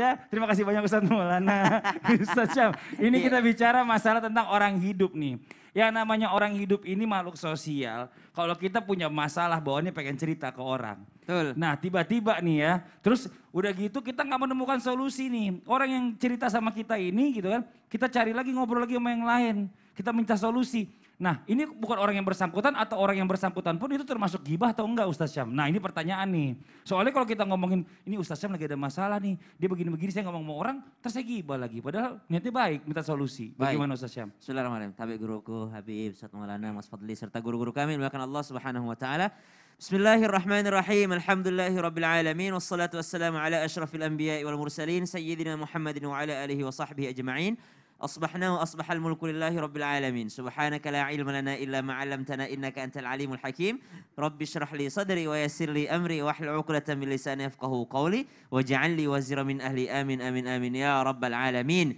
Ya, terima kasih banyak Ustaz Maulana. Ustaz Syam. Ini iya. kita bicara masalah tentang orang hidup nih. Ya namanya orang hidup ini makhluk sosial. Kalau kita punya masalah bawaannya pengen cerita ke orang. Betul. Nah tiba-tiba nih ya, terus udah gitu kita nggak menemukan solusi nih. Orang yang cerita sama kita ini gitu kan, kita cari lagi ngobrol lagi sama yang lain. Kita minta solusi Nah ini bukan orang yang bersangkutan atau orang yang bersangkutan pun itu termasuk gibah atau enggak Ustaz Syam? Nah ini pertanyaan nih. Soalnya kalau kita ngomongin ini Ustaz Syam lagi ada masalah nih. Dia begini-begini saya ngomong sama orang terus saya gibah lagi. Padahal niatnya baik minta solusi. Bagaimana baik. Ustaz Syam? Bismillahirrahmanirrahim. Tabi guruku Habib Ustaz Maulana Mas Fadli serta guru-guru kami. Bahkan Allah subhanahu wa ta'ala. Bismillahirrahmanirrahim, Alhamdulillahi rabbil alamin. Wassalatu wassalamu ala ashrafil anbiya wal mursalin. Sayyidina Muhammadin wa ala alihi wa sahbihi ajma'in. أصبحنا وأصبح الملك لله رب العالمين سبحانك لا علم لنا إلا ما علمتنا إنك أنت العليم الحكيم رب اشرح لي صدري ويسر لي أمري واحل عقدة من لساني يفقه قولي واجعل لي وزير من أهلي آمين آمين آمين يا رب العالمين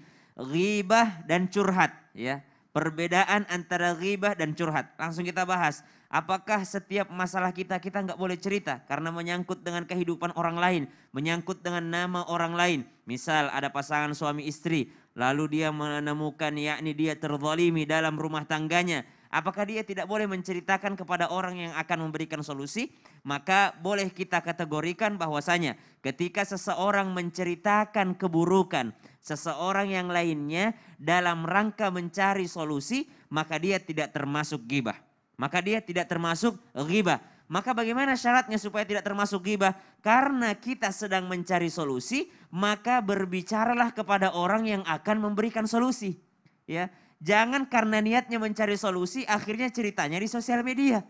غيبة dan curhat ya perbedaan antara ghibah dan curhat langsung kita bahas Apakah setiap masalah kita kita nggak boleh cerita karena menyangkut dengan kehidupan orang lain, menyangkut dengan nama orang lain. Misal ada pasangan suami istri, Lalu dia menemukan yakni dia terzalimi dalam rumah tangganya. Apakah dia tidak boleh menceritakan kepada orang yang akan memberikan solusi? Maka boleh kita kategorikan bahwasanya ketika seseorang menceritakan keburukan seseorang yang lainnya dalam rangka mencari solusi, maka dia tidak termasuk gibah. Maka dia tidak termasuk ghibah. Maka bagaimana syaratnya supaya tidak termasuk gibah? Karena kita sedang mencari solusi, maka berbicaralah kepada orang yang akan memberikan solusi. Ya, jangan karena niatnya mencari solusi akhirnya ceritanya di sosial media.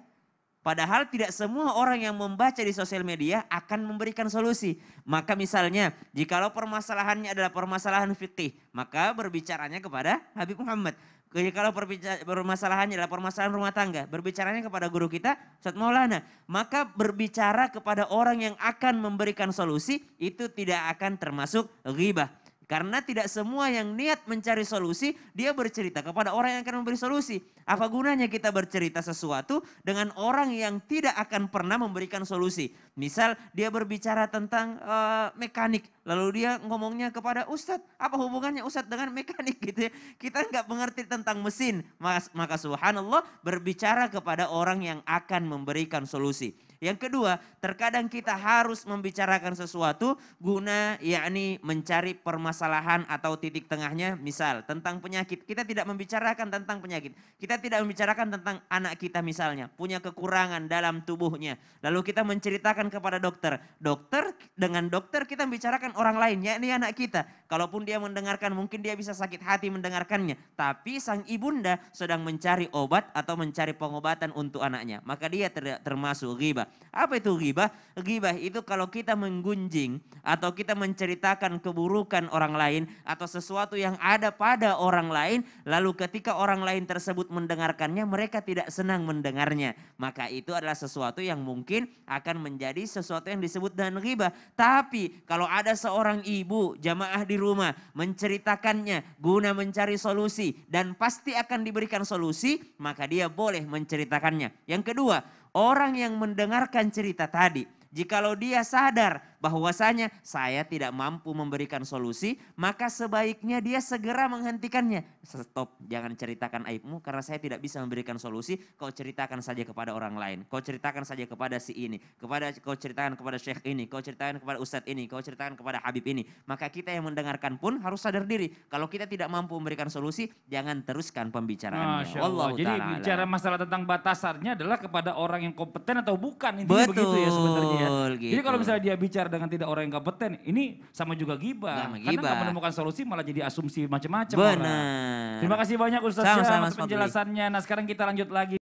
Padahal tidak semua orang yang membaca di sosial media akan memberikan solusi. Maka misalnya, jikalau permasalahannya adalah permasalahan fikih, maka berbicaranya kepada Habib Muhammad. Kalau permasalahannya adalah permasalahan rumah tangga, berbicaranya kepada guru kita, Ustaz Maulana. Maka berbicara kepada orang yang akan memberikan solusi, itu tidak akan termasuk ghibah. Karena tidak semua yang niat mencari solusi, dia bercerita kepada orang yang akan memberi solusi. Apa gunanya kita bercerita sesuatu dengan orang yang tidak akan pernah memberikan solusi? Misal dia berbicara tentang uh, mekanik, lalu dia ngomongnya kepada Ustadz, apa hubungannya Ustadz dengan mekanik gitu ya? Kita nggak mengerti tentang mesin, maka subhanallah berbicara kepada orang yang akan memberikan solusi. Yang kedua, terkadang kita harus membicarakan sesuatu guna yakni mencari permasalahan atau titik tengahnya. Misal tentang penyakit, kita tidak membicarakan tentang penyakit. Kita tidak membicarakan tentang anak kita misalnya punya kekurangan dalam tubuhnya. Lalu kita menceritakan kepada dokter. Dokter dengan dokter kita membicarakan orang lain yakni anak kita. Kalaupun dia mendengarkan, mungkin dia bisa sakit hati mendengarkannya. Tapi sang ibunda sedang mencari obat atau mencari pengobatan untuk anaknya. Maka dia ter termasuk ghibah. Apa itu ghibah? Ghibah itu kalau kita menggunjing atau kita menceritakan keburukan orang lain atau sesuatu yang ada pada orang lain. Lalu ketika orang lain tersebut mendengarkannya, mereka tidak senang mendengarnya. Maka itu adalah sesuatu yang mungkin akan menjadi sesuatu yang disebut dengan ghibah. Tapi kalau ada seorang ibu jamaah di rumah, menceritakannya guna mencari solusi dan pasti akan diberikan solusi, maka dia boleh menceritakannya. Yang kedua, orang yang mendengarkan cerita tadi, jikalau dia sadar bahwasanya saya tidak mampu memberikan solusi, maka sebaiknya dia segera menghentikannya. Stop, jangan ceritakan aibmu karena saya tidak bisa memberikan solusi, kau ceritakan saja kepada orang lain. Kau ceritakan saja kepada si ini, kepada kau ceritakan kepada syekh ini, kau ceritakan kepada ustadz ini, kau ceritakan kepada habib ini. Maka kita yang mendengarkan pun harus sadar diri, kalau kita tidak mampu memberikan solusi, jangan teruskan pembicaraannya. Allah. Jadi bicara masalah tentang batasannya adalah kepada orang yang kompeten atau bukan. Intinya Betul, begitu ya sebenarnya. Gitu. Jadi kalau gitu. misalnya dia bicara dengan tidak orang yang kompeten ini sama juga gibah. Sama Karena nggak menemukan solusi malah jadi asumsi macam-macam. Benar. Terima kasih banyak Ustaz sama, sama, penjelasannya. Nah sekarang kita lanjut lagi.